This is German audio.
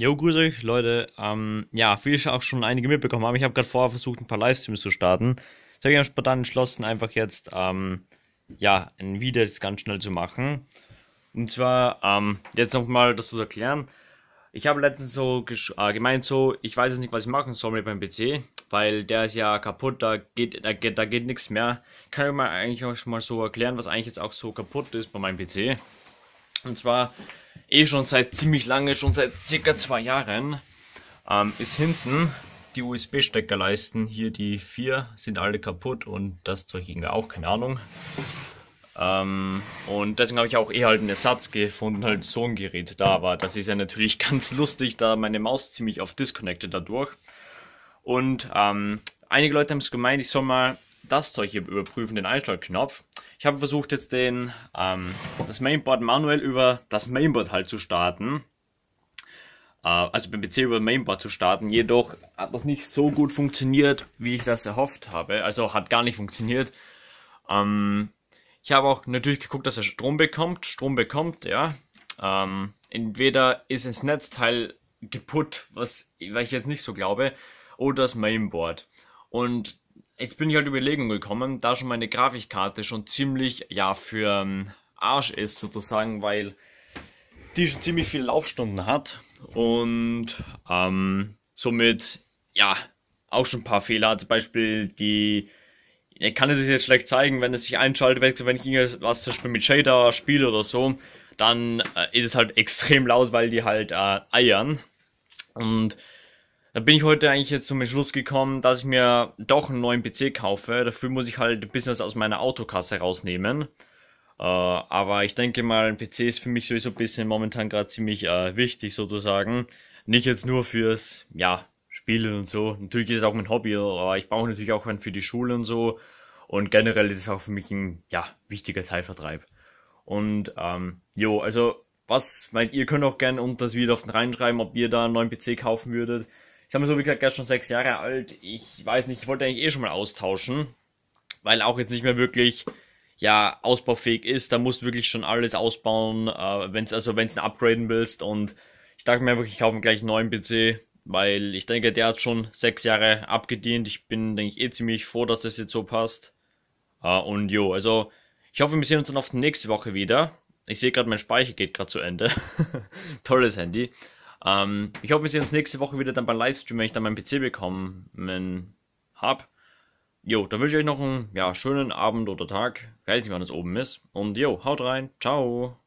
Jo, grüß euch, Leute. Ähm, ja, wie ich auch schon einige mitbekommen habe, ich habe gerade vorher versucht, ein paar Livestreams zu starten. Jetzt habe ich dann spontan entschlossen, einfach jetzt, ähm, ja, ein Video jetzt ganz schnell zu machen. Und zwar, ähm, jetzt nochmal das zu erklären. Ich habe letztens so äh, gemeint, so, ich weiß jetzt nicht, was ich machen soll mit meinem PC, weil der ist ja kaputt, da geht, da geht, da geht nichts mehr. Kann ich mal eigentlich auch schon mal so erklären, was eigentlich jetzt auch so kaputt ist bei meinem PC. Und zwar, eh schon seit ziemlich lange, schon seit circa zwei Jahren, ähm, ist hinten die USB-Steckerleisten. Hier die vier sind alle kaputt und das Zeug ging auch, keine Ahnung. Ähm, und deswegen habe ich auch eh halt einen Ersatz gefunden, halt so ein Gerät da. war. das ist ja natürlich ganz lustig, da meine Maus ziemlich oft Disconnected dadurch. Und ähm, einige Leute haben es gemeint, ich soll mal das Zeug hier überprüfen, den Einschaltknopf. Ich habe versucht jetzt den, ähm, das Mainboard manuell über das Mainboard halt zu starten. Äh, also beim PC über Mainboard zu starten. Jedoch hat das nicht so gut funktioniert, wie ich das erhofft habe. Also hat gar nicht funktioniert. Ähm, ich habe auch natürlich geguckt, dass er Strom bekommt. Strom bekommt, ja. Ähm, entweder ist das Netzteil kaputt, was, was ich jetzt nicht so glaube, oder das Mainboard. Und jetzt bin ich halt überlegen gekommen, da schon meine Grafikkarte schon ziemlich, ja, für ähm, Arsch ist sozusagen, weil die schon ziemlich viele Laufstunden hat und ähm, somit, ja, auch schon ein paar Fehler hat. Zum Beispiel die, ich kann es jetzt schlecht zeigen, wenn es sich einschaltet, wenn ich irgendwas zum Beispiel mit Shader spiele oder so, dann äh, ist es halt extrem laut, weil die halt äh, eiern. Und da bin ich heute eigentlich jetzt zum Schluss gekommen, dass ich mir doch einen neuen PC kaufe. Dafür muss ich halt ein bisschen was aus meiner Autokasse rausnehmen. Äh, aber ich denke mal, ein PC ist für mich sowieso ein bisschen momentan gerade ziemlich äh, wichtig sozusagen. Nicht jetzt nur fürs, ja, Spielen und so. Natürlich ist es auch mein Hobby, aber ich brauche natürlich auch einen für die Schule und so. Und generell ist es auch für mich ein, ja, wichtiger Teilvertreib. Und, ähm, jo, also, was meint ihr? Könnt auch gerne unter das Video auf reinschreiben, ob ihr da einen neuen PC kaufen würdet. Ich sag mal so, wie gesagt, er ist schon sechs Jahre alt. Ich weiß nicht, ich wollte eigentlich eh schon mal austauschen, weil auch jetzt nicht mehr wirklich ja ausbaufähig ist. Da musst du wirklich schon alles ausbauen, äh, wenn's, also wenn du ihn upgraden willst. Und ich dachte mir wirklich, ich kaufe gleich einen neuen PC, weil ich denke, der hat schon sechs Jahre abgedient. Ich bin, denke ich, eh ziemlich froh, dass das jetzt so passt. Äh, und jo, also ich hoffe, wir sehen uns dann auf nächste Woche wieder. Ich sehe gerade, mein Speicher geht gerade zu Ende. Tolles Handy. Ähm, ich hoffe, wir sehen uns nächste Woche wieder dann beim Livestream, wenn ich dann meinen PC bekommen habe. Jo, dann wünsche ich euch noch einen ja, schönen Abend oder Tag. Ich weiß nicht, wann es oben ist. Und jo, haut rein. Ciao.